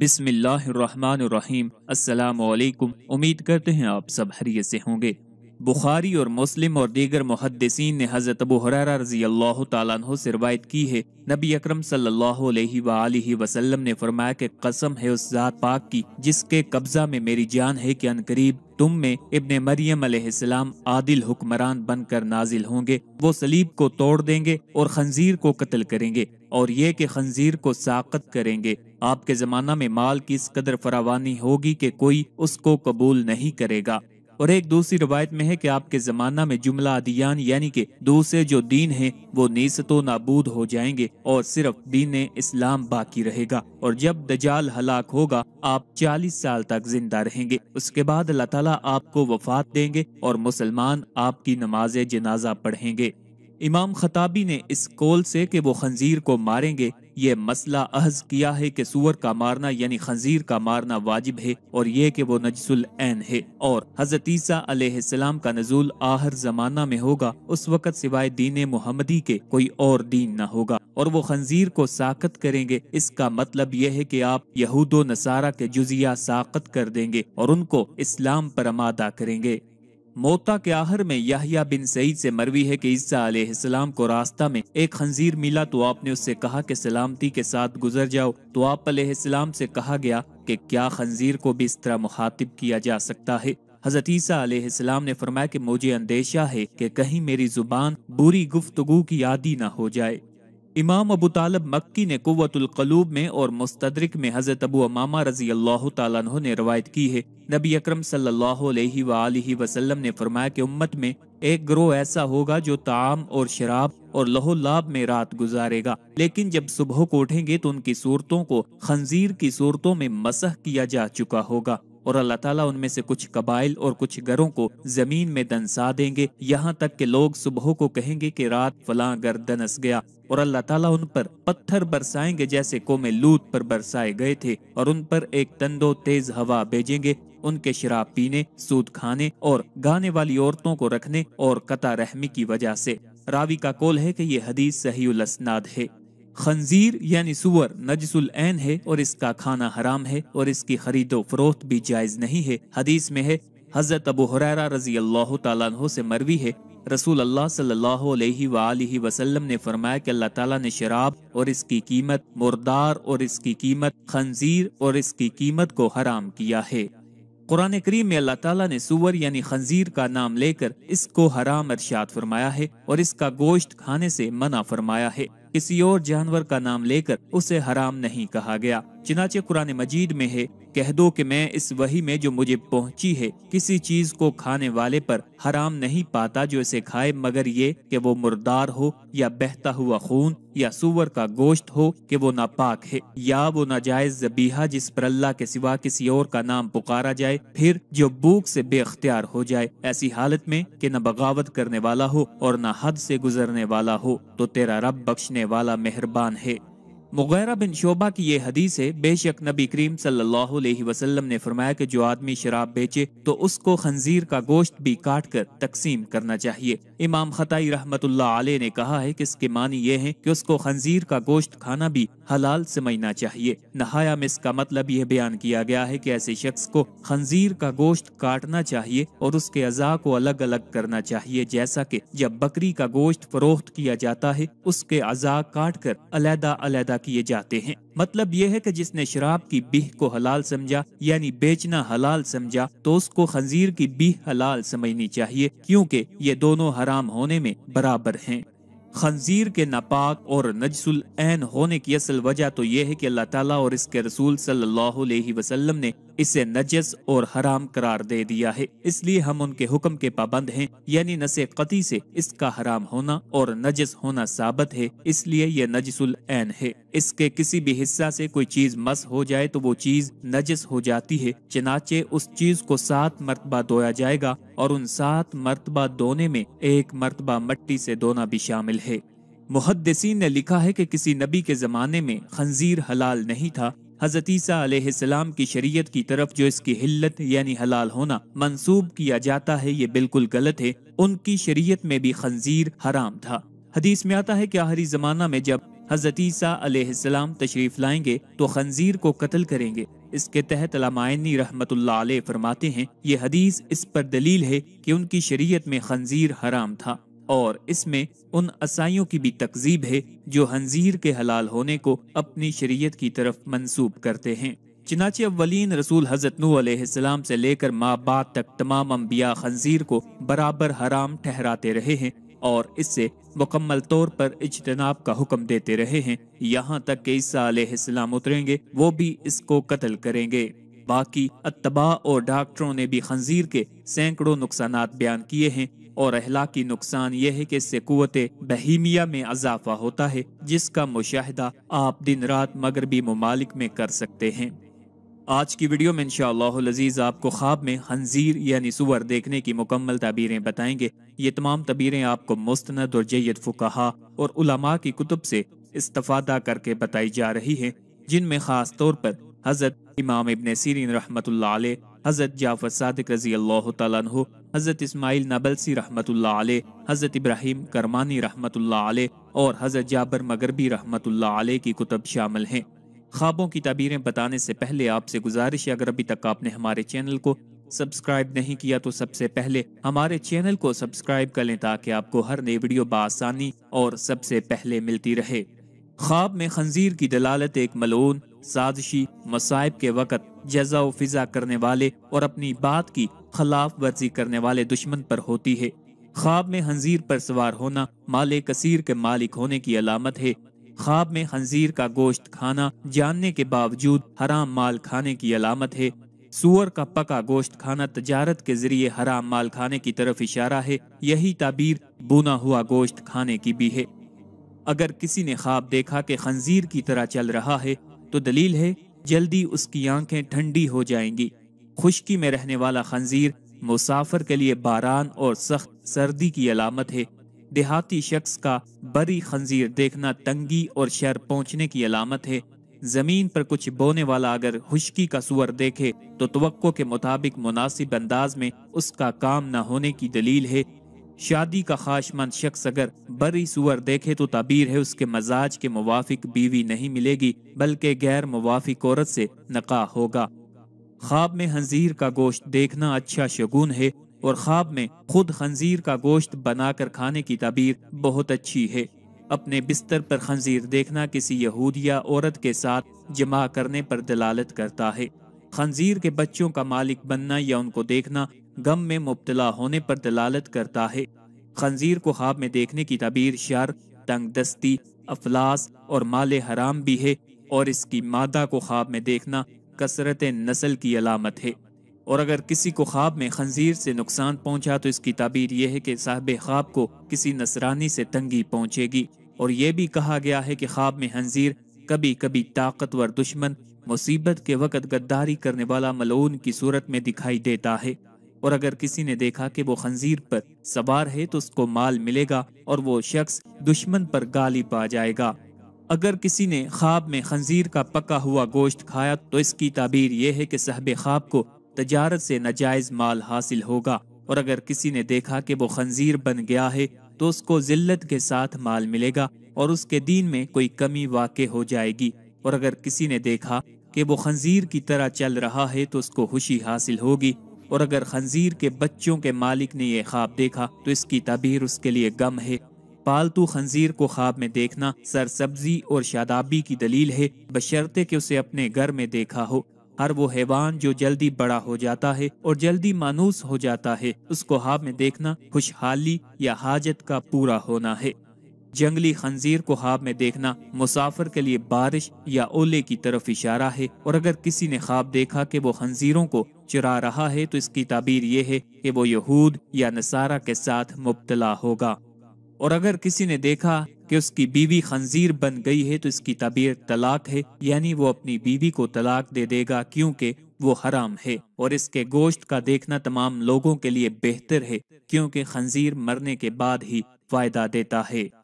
बिसमीम् अल्लाम उम्मीद करते हैं आप सब हरियत से होंगे बुखारी और मुस्लिम और दीगर मुहदसिन ने हज़रत अबू हरारा रजी अल्लाह तु से रवायत की है नबी अकरम सल्लल्लाहु अलैहि वसल्लम ने फरमाया कि कसम है उस ज़ात पाक की जिसके कब्ज़ा में मेरी जान है कि अनकरीब तुम में इबन मरियम अलैहिस्सलाम आदिल हुक्मरान बनकर नाजिल होंगे वो सलीब को तोड़ देंगे और खंजीर को कत्ल करेंगे और ये कि खंजीर को साकत करेंगे आपके ज़माना में माल की इस कदर फरावानी होगी कि कोई उसको कबूल नहीं करेगा और एक दूसरी रवायत में है कि आपके जमाना में जुमला अदियान यानी कि दूसरे जो दीन हैं वो नीसतो नाबूद हो जाएंगे और सिर्फ दीन इस्लाम बाकी रहेगा और जब दजाल हलाक होगा आप 40 साल तक जिंदा रहेंगे उसके बाद अल्लाह ताला आपको वफात देंगे और मुसलमान आपकी नमाज जनाजा पढ़ेंगे इमाम खताबी ने इस कौल से कि वो खंजीर को मारेंगे ये मसला अहज किया है कि सूअर का मारना यानी खंजीर का मारना वाजिब है और ये कि वो नजसुल एन है और हजरत ईसा अलैहिस्सलाम का नजूल आहर जमाना में होगा उस वक़्त सिवाय दीन मोहम्मदी के कोई और दीन न होगा और वो खंजीर को साकत करेंगे इसका मतलब यह है कि आप यहूदो नसारा के जुजिया साकत कर देंगे और उनको इस्लाम पर आमादा करेंगे मोता के आहर में याहिया बिन सईद से मरवी है कि ईसा अलैहिस्सलाम को रास्ता में एक खंजीर मिला तो आपने उससे कहा कि सलामती के साथ गुजर जाओ तो आप अलैहिस्सलाम से कहा गया कि क्या खंजीर को भी इस तरह मुखातिब किया जा सकता है हजरत ईसा अलैहिस्सलाम ने फरमाया कि मुझे अंदेशा है कि कहीं मेरी जुबान बुरी गुफ्तगु की आदि न हो जाए इमाम अबू तालब मक्की ने कलूब में और मुस्तदरक में हज़रत अबू अमामा रजी अल्लाह तु ने रवायत की है नबी अक्रम वसल्लम ने फरमाया कि उम्मत में एक ग्रोह ऐसा होगा जो ताम और शराब और लहूलाब में रात गुजारेगा लेकिन जब सुबह को उठेंगे तो उनकी सूरतों को खंजीर की सूरतों में मसह किया जा चुका होगा और अल्लाह ताला उनमें से कुछ कबाइल और कुछ घरों को जमीन में दनसा देंगे यहाँ तक के लोग सुबह को कहेंगे कि रात फला घर दनस गया और अल्लाह ताला उन पर पत्थर बरसाएंगे जैसे कोमे लूत पर बरसाए गए थे और उन पर एक तंदो तेज हवा भेजेंगे उनके शराब पीने सूद खाने और गाने वाली औरतों को रखने और कता रहमी की वजह से रावी का कौल है कि ये हदीस सही उलसनाद है खंजीर यानी सुअर नजसुल ऐन है और इसका खाना हराम है और इसकी खरीदो फरोख्त भी जायज़ नहीं है हदीस में है हज़रत अबू हुरैरा रजी अल्लाह तु से मरवी है रसूल अल्लाह सल्लल्लाहु अलैहि वसल्लम ने फरमाया कि अल्लाह ताला ने शराब और इसकी कीमत मुर्दार और इसकी कीमत खंजीर और इसकी कीमत को हराम किया है कुरान करीम में अल्लाह ताला ने सुअर यानी खंजीर का नाम लेकर इसको हराम अरशाद फरमाया है और इसका गोश्त खाने से मना फरमाया है किसी और जानवर का नाम लेकर उसे हराम नहीं कहा गया चिनाचे कुरान मजीद में है कह दो कि मैं इस वही में जो मुझे पहुंची है किसी चीज को खाने वाले पर हराम नहीं पाता जो इसे खाए मगर ये कि वो मुर्दार हो या बहता हुआ खून या सुअर का गोश्त हो कि वो नापाक है या वो नाजायज जबीहा जिस पर अल्लाह के सिवा किसी और का नाम पुकारा जाए फिर जो भूख से बेअख्तियार हो जाए ऐसी हालत में कि न बगावत करने वाला हो और न हद से गुजरने वाला हो तो तेरा रब बख्शने वाला मेहरबान है मुगैरा बिन शोबा की यह हदीस है बेशक नबी करीम सल्लल्लाहु अलैहि वसल्लम ने फरमाया कि जो आदमी शराब बेचे तो उसको खंजीर का गोश्त भी काट कर तकसीम करना चाहिए इमाम खताई रहमत आले ने कहा है कि इसके मानी ये है कि उसको खंजीर का गोश्त खाना भी हलाल समझना चाहिए नहाया में इसका मतलब यह बयान किया गया है कि ऐसे शख्स को खंजीर का गोश्त काटना चाहिए और उसके अजा को अलग अलग करना चाहिए जैसा कि जब बकरी का गोश्त फरोख्त किया जाता है उसके अजा काट कर अलहदा अलहदा किए जाते हैं मतलब यह है कि जिसने शराब की बीह को हलाल समझा यानी बेचना हलाल समझा तो उसको खंजीर की बीह हलाल समझनी चाहिए क्योंकि ये दोनों हराम होने में बराबर हैं खंजीर के नापाक और नजसुल एन होने की असल वजह तो यह है कि अल्लाह ताला और इसके रसूल सल्लल्लाहु अलैहि वसल्लम ने इसे नजस और हराम करार दे दिया है इसलिए हम उनके हुक्म के पाबंद हैं यानी नसे कती से इसका हराम होना और नजस होना साबित है इसलिए यह नजसुल एन है इसके किसी भी हिस्सा से कोई चीज मस हो जाए तो वो चीज नजस हो जाती है चनाचे उस चीज को सात मरतबा धोया जाएगा और उन सात मरतबा दोने में एक मरतबा मट्टी से दोना भी शामिल है मुहदसिन ने लिखा है कि किसी नबी के ज़माने में खंजीर हलाल नहीं था हज़रत की शरीयत की तरफ जो इसकी हिल्लत यानी हलाल होना मंसूब किया जाता है ये बिल्कुल गलत है उनकी शरीयत में भी खंजीर हराम था हदीस में आता है कि आखिरी ज़माना में जब हजतीसा तशरीफ़ लाएंगे तो खंजीर को कत्ल करेंगे इसके तहत लामायनी रहमतुल्लाह फरमाते हैं ये हदीस इस पर दलील है कि उनकी शरीयत में खंजीर हराम था और इसमें उन असाइयों की भी तकजीब है जो हंजीर के हलाल होने को अपनी शरीयत की तरफ मंसूब करते हैं चिनाचे अवलिन रसूल हजरत नूसम से लेकर माँ बाप तक तमाम अम्बिया खंजीर को बराबर हराम ठहराते रहे हैं और इससे मुकम्मल तौर पर इजतनाब का हुक्म देते रहे हैं यहाँ तक के ईसा अलैहिस्सलाम उतरेंगे वो भी इसको कत्ल करेंगे बाकी अतबा और डॉक्टरों ने भी खंजीर के सैकड़ों नुकसान बयान किए हैं और अहला की नुकसान यह है कि इससे कुत बहीमिया में अजाफा होता है जिसका मुशाहिदा आप दिन रात मगरबी ममालिक में कर सकते हैं आज की वीडियो में इनशालाजीज आपको ख्वाब में हंजीर यानी सुअर देखने की मुकम्मल ताबीरें बताएंगे ये तमाम तबीरें आपको मुस्तनद और जैद फुकाहा और उलमा की कुतुब से इस्तफादा करके बताई जा रही है जिनमें ख़ास तौर पर हज़रत इमाम इबन सीरीन रहमत हज़रत जाफ़र सदक रजी अल्लाह तु हज़रत इसमाइल नबलसी रहमत हज़रत इब्राहिम करमानी रहमत और हज़रत जाबर मगरबी रहमत की कुतब शामिल हैं ख्वाबों की तबीरें बताने से पहले आपसे गुजारिश अगर अभी तक आपने हमारे चैनल को सब्सक्राइब नहीं किया तो सबसे पहले हमारे चैनल को सब्सक्राइब कर लें ताकि आपको हर नई वीडियो बसानी और सबसे पहले मिलती रहे ख्वाब में खंजीर की दलालत एक मलून साजिशी मसाइब के वक़्त जजा फिजा करने वाले और अपनी बात की खिलाफ वर्जी करने वाले दुश्मन पर होती है ख्वाब में हंजीर पर सवार होना माले कसीर के मालिक होने की अलामत है ख्वाब में खंजीर का गोश्त खाना जानने के बावजूद हराम माल खाने की अलामत है सुअर का पका गोश्त खाना तजारत के जरिए हराम माल खाने की तरफ इशारा है यही ताबीर बुना हुआ गोश्त खाने की भी है अगर किसी ने ख्वाब देखा कि खंजीर की तरह चल रहा है तो दलील है जल्दी उसकी आंखें ठंडी हो जाएंगी खुश्की में रहने वाला खंजीर मुसाफर के लिए बारान और सख्त सर्दी की अलामत है देहाती शख्स का बरी खंजीर देखना तंगी और शर पहुंचने की अलामत है जमीन पर कुछ बोने वाला अगर खुशकी का सुअर देखे तो तो के मुताबिक मुनासिब अंदाज में उसका काम न होने की दलील है शादी का खाशमंद शख्स अगर बड़ी सुअर देखे तो ताबीर है उसके मजाज के मुवाफिक बीवी नहीं मिलेगी बल्कि गैर मुवाफिक औरत से नका होगा ख्वाब में हंजीर का गोश्त देखना अच्छा शगुन है और ख्वाब में खुद खंजीर का गोश्त बनाकर खाने की ताबीर बहुत अच्छी है अपने बिस्तर पर खंजीर देखना किसी यहूद या औरत के साथ जमा करने पर दलालत करता है खंजीर के बच्चों का मालिक बनना या उनको देखना गम में मुबतला होने पर दलालत करता है खंजीर को ख्वाब में देखने की तबीर शर दस्ती अफलास और माल हराम भी है और इसकी मादा को ख्वाब में देखना कसरत नस्ल की अलामत है और अगर किसी को ख्वाब में खंजीर से नुकसान पहुंचा तो इसकी ताबीर यह है कि साहब ख्वाब को किसी नसरानी से तंगी पहुंचेगी और यह भी कहा गया है कि ख्वाब में खंजीर कभी कभी ताकतवर दुश्मन मुसीबत के वक़्त गद्दारी करने वाला मलून की सूरत में दिखाई देता है और अगर किसी ने देखा कि वो खंजीर पर सवार है तो उसको माल मिलेगा और वो शख्स दुश्मन पर गाली पा जाएगा अगर किसी ने ख्वाब में खंजीर का पका हुआ गोश्त खाया तो इसकी ताबीर यह है कि साहब ख्वाब को तजारत से नाजायज माल हासिल होगा और अगर किसी ने देखा कि वो खंजीर बन गया है तो उसको जिल्लत के साथ माल मिलेगा और उसके दीन में कोई कमी वाक़ हो जाएगी और अगर किसी ने देखा कि वो खंजीर की तरह चल रहा है तो उसको खुशी हासिल होगी और अगर खंजीर के बच्चों के मालिक ने यह ख्वाब देखा तो इसकी तबीर उसके लिए गम है पालतू खंजीर को ख्वाब में देखना सरसब्जी और शादाबी की दलील है बशर्ते कि उसे अपने घर में देखा हो हर वो हैवान जो जल्दी बड़ा हो जाता है और जल्दी मानूस हो जाता है उसको हाब में देखना खुशहाली या हाजत का पूरा होना है जंगली खंजीर को ख्वाब में देखना मुसाफिर के लिए बारिश या ओले की तरफ इशारा है और अगर किसी ने ख्वाब देखा कि वो खंजीरों को चुरा रहा है तो इसकी ताबीर यह है कि वो यहूद या नसारा के साथ मुबतला होगा और अगर किसी ने देखा कि उसकी बीवी खंजीर बन गई है तो इसकी तबीयत तलाक है यानी वो अपनी बीवी को तलाक दे देगा क्योंकि वो हराम है और इसके गोश्त का देखना तमाम लोगों के लिए बेहतर है क्योंकि खंजीर मरने के बाद ही फायदा देता है